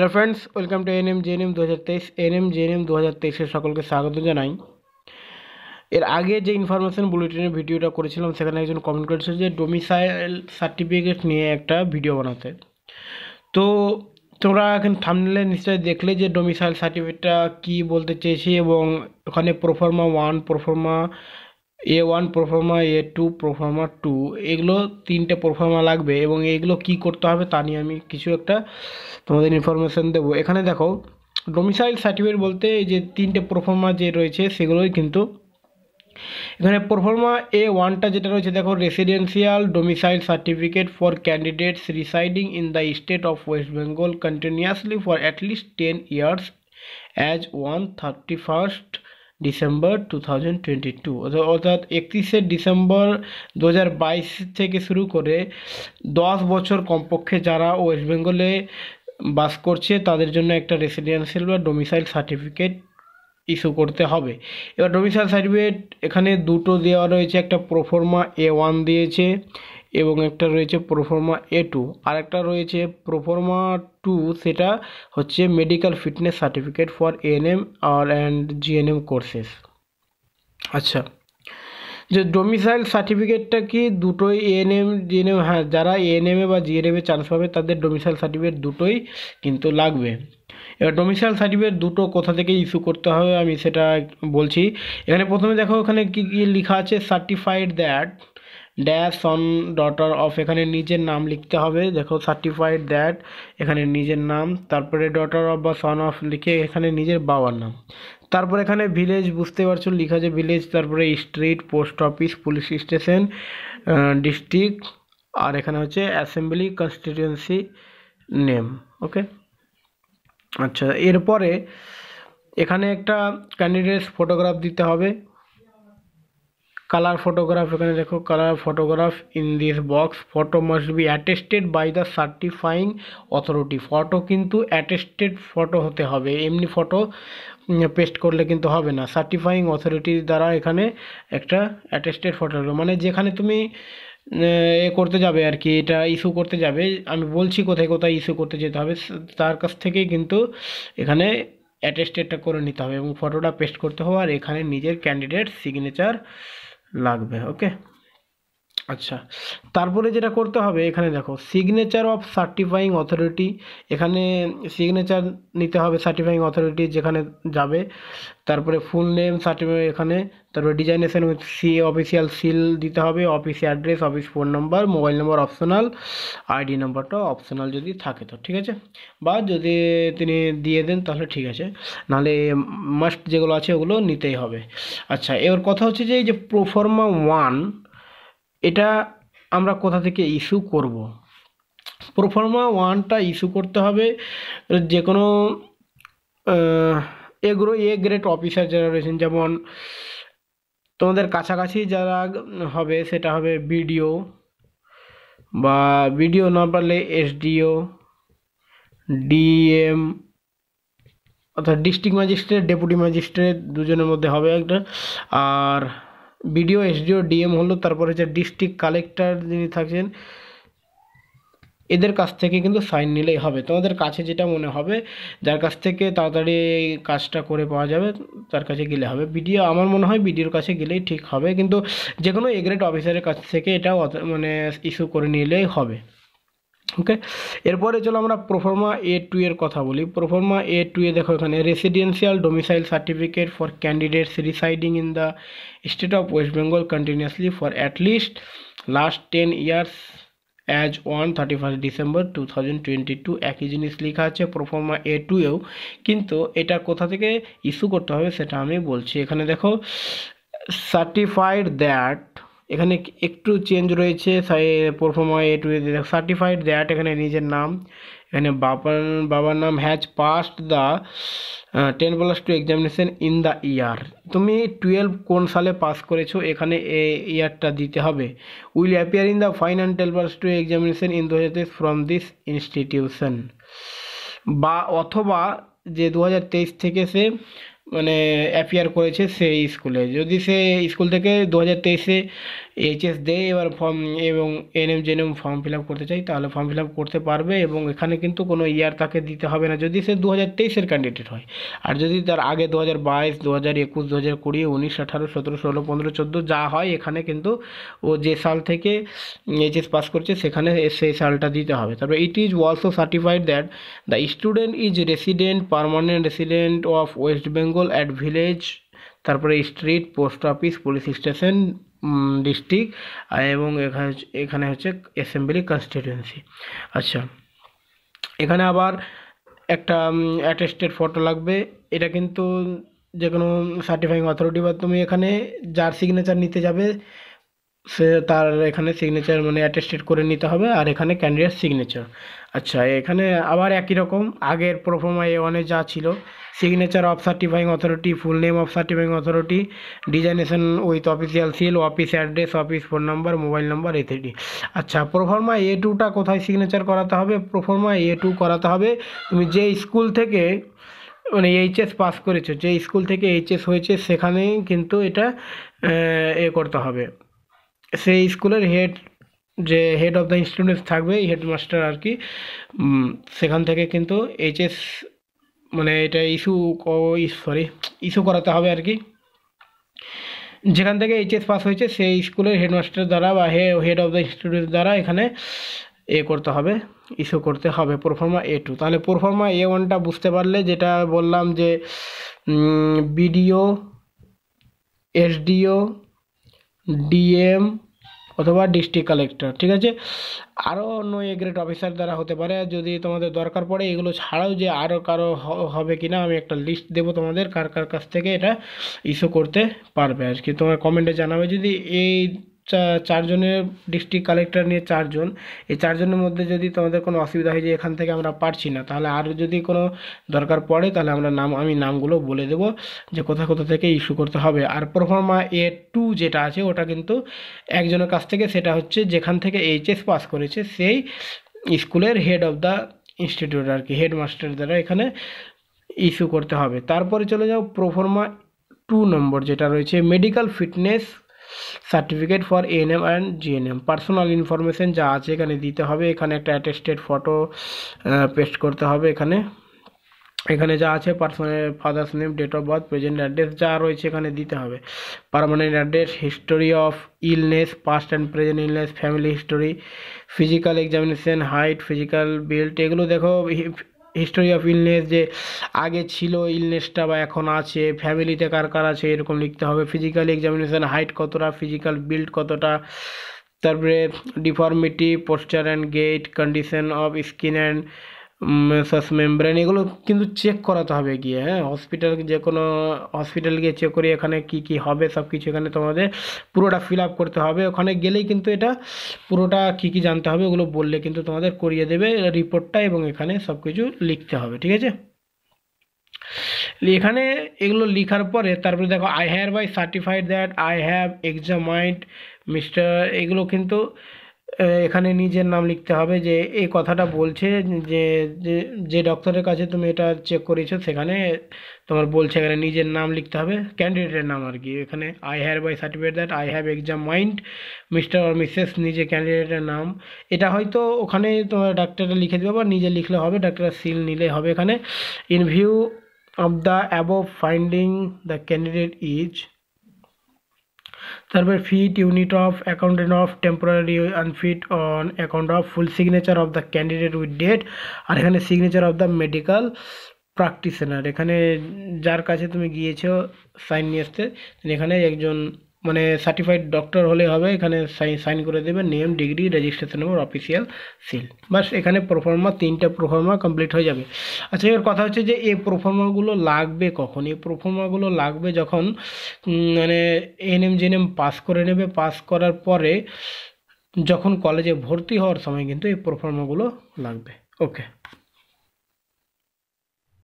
Hello friends welcome to ANM GNM দু হাজার তেইশ এনএম জেএনএম দু হাজার তেইশে সকলকে স্বাগত জানাই এর আগে যে ইনফরমেশান বুলেটিনের ভিডিওটা করেছিলাম সেখানে একজন কমেন্ট করেছে যে ডোমিসাইল সার্টিফিকেট নিয়ে একটা ভিডিও বানাতে তো তোমরা এখন থামলে নিশ্চয়ই দেখলে যে ডোমিসাইল সার্টিফিকেটটা কী বলতে চেয়েছি এবং ওখানে proforma one proforma A one proforma A two proforma two এগুলো তিনটে প্রোফার্মা লাগবে এবং এগুলো কি করতে হবে তা নিয়ে আমি কিছু একটা তোমাদের ইনফরমেশান দেবো এখানে দেখো ডোমিসাইল সার্টিফিকেট বলতে এই যে তিনটে প্রোফার্মা যে রয়েছে সেগুলোই কিন্তু এখানে প্রফর্মা এ ওয়ানটা যেটা রয়েছে দেখো residential domicile certificate for candidates residing in the state of West Bengal continuously for at least ten years as on thirty first December two thousand twenty two অর্থাৎ একত্রিশে ডিসেম্বর দু থেকে শুরু করে দশ বছর কমপক্ষে যারা ওয়েস্ট বেঙ্গলে বাস করছে তাদের জন্য একটা রেসিডেন্সিয়াল বা ডোমিসাইল সার্টিফিকেট ইস্যু করতে হবে এবার ডোমিসাইল সার্টিফিকেট এখানে দুটো দেওয়া রয়েছে একটা প্রোফর্মা এ ওয়ান দিয়েছে এবং একটা রয়েছে প্রোফর্মা এ টু আর একটা রয়েছে প্রোফর্মা টু সেটা হচ্ছে medical fitness certificate for ANM আর অ্যান্ড জিএনএম কোর্সেস আচ্ছা যে ডোমিসাইল সার্টিফিকেটটা কি দুটোই এএনএম জিএনএম হ্যাঁ যারা এএনএমে বা জিএনএমে চান্স পাবে তাদের ডোমিসাইল সার্টিফিকেট দুটোই কিন্তু লাগবে এবার ডোমিসাইল সার্টিফিকেট দুটো কোথা থেকে ইস্যু করতে হবে আমি সেটা বলছি এখানে প্রথমে দেখো ওখানে কী কী লেখা আছে certified that dash son daughter of এখানে নিজের নাম লিখতে হবে দেখো সার্টিফাইড দ্যাট এখানে নিজের নাম তারপরে ডটার অফ বা সন অফ লিখে এখানে নিজের বাবার নাম তারপর এখানে ভিলেজ বুঝতে পারছো লিখা যে ভিলেজ তারপরে street post office police station district আর এখানে হচ্ছে অ্যাসেম্বলি কনস্টিটিউয়েন্সি নেম ওকে আচ্ছা এরপরে এখানে একটা ক্যান্ডিডেটস ফটোগ্রাফ দিতে হবে কালার ফটোগ্রাফ এখানে দেখো colour photograph in this box photo must be attested by the certifying authority photo কিন্তু অ্যাটেস্টেড ফটো হতে হবে এমনি ফটো পেস্ট করলে কিন্তু হবে না সার্টিফাইং অথরিটির দ্বারা এখানে একটা অ্যাটেস্টেড ফটো মানে যেখানে তুমি এ করতে যাবে আর কি এটা ইস্যু করতে যাবে আমি বলছি কোথায় কোথায় ইস্যু করতে যেতে হবে তার কাছ থেকেই কিন্তু এখানে অ্যাটেস্টেডটা করে নিতে হবে এবং ফটোটা পেস্ট করতে হবে আর এখানে নিজের ক্যান্ডিডেট সিগনেচার লাগবে ওকে আচ্ছা তারপরে যেটা করতে হবে এখানে দেখো সিগনেচার অফ সার্টিফাইং অথরিটি এখানে সিগনেচার নিতে হবে সার্টিফাইং অথরিটি যেখানে যাবে তারপরে ফুল নেম সার্টিফাই এখানে তারপরে ডিজাইনেশন উইথ সি অফিসিয়াল সিল দিতে হবে office address office phone number mobile number optional ID নাম্বারটা অপশনাল যদি থাকে তো ঠিক আছে বা যদি তিনি দিয়ে দেন তাহলে ঠিক আছে নাহলে মাস্ট যেগুলো আছে ওগুলো নিতেই হবে আচ্ছা এবার কথা হচ্ছে যে এই যে প্রোফর্মা ওয়ান এটা আমরা কোথা থেকে ইস্যু করব। প্রফর্মা ওয়ানটা ইস্যু করতে হবে যে কোনো এগ্রো এ গ্রেড অফিসার যারা রয়েছেন যেমন তোমাদের কাছাকাছি যারা হবে সেটা হবে বিডিও বা বিডিও না পারলে এসডিও ডিএম অর্থাৎ ডিস্ট্রিক্ট ম্যাজিস্ট্রেট ডেপুটি ম্যাজিস্ট্রেট দুজনের মধ্যে হবে একটা আর বিডিও এসডিও ডিএম হলো তারপর হচ্ছে ডিস্ট্রিক্ট কালেক্টর যিনি থাকছেন এদের কাছ থেকে কিন্তু সাইন নিলেই হবে তোমাদের কাছে যেটা মনে হবে যার কাছ থেকে তাড়াতাড়ি কাজটা করে পাওয়া যাবে তার কাছে গেলে হবে বিডিও আমার মনে হয় বিডিওর কাছে গেলেই ঠিক হবে কিন্তু যে কোনো এগ্রেড অফিসারের কাছ থেকে এটা মানে ইস্যু করে নিলেই হবে ওকে এরপরে চলো আমরা প্রোফর্মা এ টু এর কথা বলি প্রোফর্মা এ টু এ দেখো এখানে residential domicile certificate for candidates residing in the state of West Bengal continuously for at least last ten years as on thirty first December two thousand twenty two একই জিনিস লেখা আছে proforma এ two এও কিন্তু এটা কোথা থেকে ইস্যু করতে হবে সেটা আমি বলছি এখানে দেখো সার্টিফাইড দ্যাট এখানে একটু চেঞ্জ রয়েছে প্রথমে এ টু সার্টিফাইড দ্যাট এখানে নিজের নাম এখানে বাবার বাবার নাম has passed the ten plus two examination in the year তুমি টুয়েলভ কোন সালে পাস করেছো এখানে এ ইয়ারটা দিতে হবে will appear in the final ten plus two examination in দু হাজার তেইশ ফ্রম দিস ইনস্টিটিউশন বা অথবা যে দু থেকে সে মানে অ্যাপিয়ার করেছে সেই স্কুলে যদি সে স্কুল থেকে দু হাজার তেইশে এইচএস দেয় এবার ফর্ম এবং ANM GNM form fill up করতে চাই তাহলে ফর্ম ফিল আপ করতে পারবে এবং এখানে কিন্তু কোনো ইয়ার তাকে দিতে হবে না যদি সে দু হাজার তেইশের ক্যান্ডিডেট হয় আর যদি তার আগে দু হাজার বাইশ দু হাজার একুশ দু হাজার কুড়ি উনিশ আঠারো সতেরো ষোলো পনেরো চোদ্দো যা হয় এখানে কিন্তু ও যে সাল থেকে এইচএস পাস করছে সেখানে সেই সালটা দিতে হবে তারপরে it is also certified that the student is resident permanent resident of West Bengal Bengal at village তারপরে street post office police station district এবং এখানে হচ্ছে অ্যাসেম্বলি কনস্টিটুয়েন্সি আচ্ছা এখানে আবার একটা অ্যাটেস্টেড ফটো লাগবে এটা কিন্তু যে কোনো সার্টিফাইং অথরিটি বা তুমি এখানে যার সিগনেচার নিতে যাবে সে তার এখানে সিগনেচার মানে অ্যাটেস্টেড করে নিতে হবে আর এখানে ক্যান্ডিডেট সিগনেচার আচ্ছা এখানে আবার একই রকম আগের প্রোফর্মা এ ওয়ানে যা ছিল signature of certifying authority full name of certifying authority designation with official seal office address office phone number mobile number ইত্যাদি আচ্ছা প্রোফর্মা এ টুটা কোথায় সিগনেচার করাতে হবে প্রোফর্মা এ টু করাতে হবে তুমি যে স্কুল থেকে মানে এইচএস পাস করেছো যে স্কুল থেকে এইচএস হয়েছে সেখানেই কিন্তু এটা এ করতে হবে সেই স্কুলের হেড যে হেড অফ দ্য ইনস্টিটিউট থাকবে এই হেডমাস্টার আর কি সেখান থেকে কিন্তু এইচএস মানে এটা ইস্যু সরি ইস্যু করাতে হবে আর কি যেখান থেকে এইচএস পাস হয়েছে সেই স্কুলের হেডমাস্টার দ্বারা বা হেড অফ দ্য ইনস্টিটিউট দ্বারা এখানে এ করতে হবে ইস্যু করতে হবে প্রফর্মা এ টু তাহলে প্রোফর্মা এ ওয়ানটা বুঝতে পারলে যেটা বললাম যে বিডিও এসডিও ডিএম অথবা ডিস্ট্রিক্ট কালেক্টর ঠিক আছে আরও অন্য এ গ্রেড অফিসার দ্বারা হতে পারে যদি তোমাদের দরকার পড়ে এগুলো ছাড়াও যে আরও কারো হবে কি না আমি একটা লিস্ট দেবো তোমাদের কার কার কাছ থেকে এটা ইস্যু করতে পারবে আর কি তোমার কমেন্টে জানাবে যদি এই চারজনের ডিস্ট্রিক্ট কালেক্টর নিয়ে চারজন এই চারজনের মধ্যে যদি তোমাদের কোনো অসুবিধা হয় যে এখান থেকে আমরা পারছি না তাহলে আর যদি কোনো দরকার পড়ে তাহলে আমরা নাম আমি নামগুলো বলে দেব যে কোথা কোথা থেকে ইস্যু করতে হবে আর প্রফর্মা এ টু যেটা আছে ওটা কিন্তু একজনের কাছ থেকে সেটা হচ্ছে যেখান থেকে এইচএস পাস করেছে সেই স্কুলের হেড অফ দ্য ইনস্টিটিউট আর কি হেডমাস্টার দ্বারা এখানে ইস্যু করতে হবে তারপরে চলে যাও প্রফর্মা টু নম্বর যেটা রয়েছে medical fitness certificate for ANM and GNM personal information যা আছে এখানে দিতে হবে এখানে একটা অ্যাটেস্টেড ফটো পেস্ট করতে হবে এখানে এখানে যা আছে personal father's name date of birth present address যা রয়েছে এখানে দিতে হবে permanent address history of illness past and present illness family history physical examination height physical built এগুলো দেখো হিস্টোরি অফ ইলনেস যে আগে ছিল ইলনেসটা বা এখন আছে ফ্যামিলিতে কার কার আছে এরকম লিখতে হবে ফিজিক্যাল এক্সামিনেশান হাইট কতটা ফিজিক্যাল বিল্ড কতটা তারপরে deformity posture and gait condition of skin and mucous membrane এগুলো কিন্তু চেক করাতে হবে গিয়ে হ্যাঁ হসপিটাল যে কোনো হসপিটাল গিয়ে চেক করি এখানে কি কি হবে সব কিছু এখানে তোমাদের পুরোটা ফিল আপ করতে হবে ওখানে গেলেই কিন্তু এটা পুরোটা কি কি জানতে হবে ওগুলো বললে কিন্তু তোমাদের করিয়ে দেবে রিপোর্টটা এবং এখানে সব কিছু লিখতে হবে ঠিক আছে এখানে এগুলো লিখার পরে তারপরে দেখো I have by certified that I have examined Mr এগুলো কিন্তু এখানে নিজের নাম লিখতে হবে যে এই কথাটা বলছে যে যে ডক্টরের কাছে তুমি এটা চেক করেছো সেখানে তোমার বলছে এখানে নিজের নাম লিখতে হবে ক্যান্ডিডেটের নাম আর কি এখানে I have by certificate that I have examined Mr আর মিসেস নিজে ক্যান্ডিডেটের নাম এটা হয়তো ওখানে তোমার ডাক্তারটা লিখে দেবে বা নিজে লিখলে হবে ডাক্তারের সিল নিলে হবে এখানে in view of the above finding the candidate is তারপর fit unit of accountant of temporary unfit on account of full signature of the candidate with date আর এখানে signature of the medical practitioner এখানে যার কাছে তুমি গিয়েছো sign নিয়ে আসতে এখানে একজন মানে সার্টিফাইড ডক্টর হলে হবে এখানে সাইন করে দেবে name degree registration number official seal বাস এখানে প্রোফর্মা তিনটা প্রোফর্মা কমপ্লিট হয়ে যাবে আচ্ছা এবার কথা হচ্ছে যে এই প্রোফর্মাগুলো লাগবে কখন এই প্রোফর্মাগুলো লাগবে যখন মানে এনএম জেনএম পাস করে নেবে পাস করার পরে যখন কলেজে ভর্তি হওয়ার সময় কিন্তু এই প্রোফর্মাগুলো লাগবে ওকে